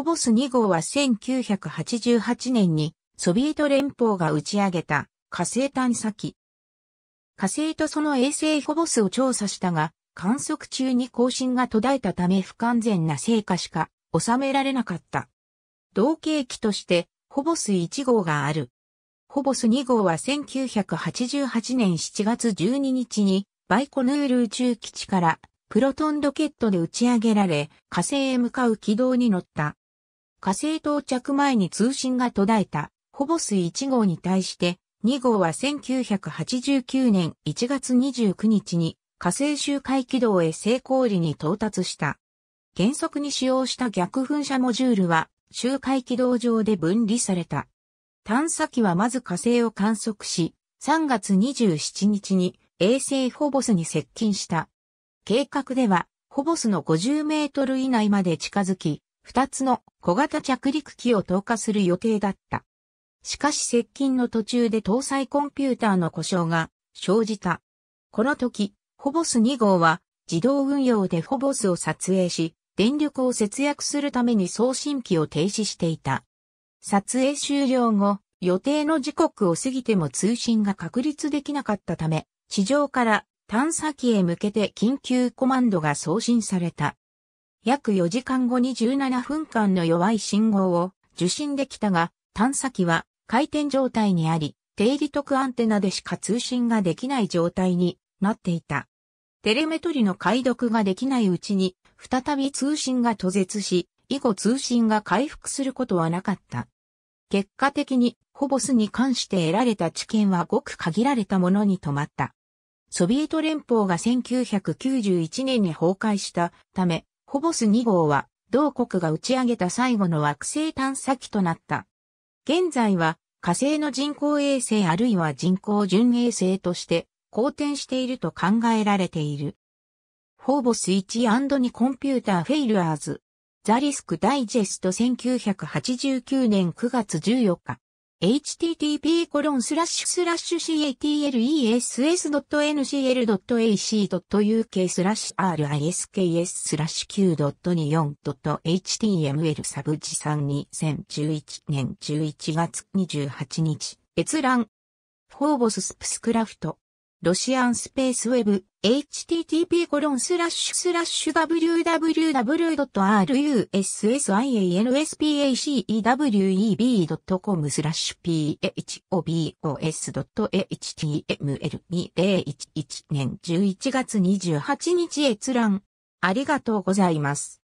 コボス2号は1988年にソビエト連邦が打ち上げた火星探査機。火星とその衛星フォボスを調査したが、観測中に更新が途絶えたため不完全な成果しか収められなかった。同型機として、フォボス1号がある。フォボス2号は1988年7月12日に、バイコヌール宇宙基地から、プロトンロケットで打ち上げられ、火星へ向かう軌道に乗った。火星到着前に通信が途絶えた、ホボス1号に対して、2号は1989年1月29日に火星周回軌道へ成功裏に到達した。原則に使用した逆噴射モジュールは周回軌道上で分離された。探査機はまず火星を観測し、3月27日に衛星ホボスに接近した。計画では、ホボスの50メートル以内まで近づき、2つの小型着陸機を投下する予定だった。しかし接近の途中で搭載コンピューターの故障が生じた。この時、ホボス2号は自動運用でホボスを撮影し、電力を節約するために送信機を停止していた。撮影終了後、予定の時刻を過ぎても通信が確立できなかったため、地上から探査機へ向けて緊急コマンドが送信された。約4時間後に17分間の弱い信号を受信できたが、探査機は回転状態にあり、低利得アンテナでしか通信ができない状態になっていた。テレメトリの解読ができないうちに、再び通信が途絶し、以後通信が回復することはなかった。結果的に、ホボスに関して得られた知見はごく限られたものに止まった。ソビエト連邦が1991年に崩壊したため、ホボス2号は、同国が打ち上げた最後の惑星探査機となった。現在は、火星の人工衛星あるいは人工純衛星として、好転していると考えられている。ホーボス 1&2 コンピューターフェイルアーズ。ザリスクダイジェスト1989年9月14日。http://catleess.ncl.ac.uk risks q.24.html サブジさん2011年11月28日閲覧フォーボススプスクラフトロシアンスペースウェブ、http://www.russianspacew.com スラッシュ phobos.html2011 年11月28日閲覧。ありがとうございます。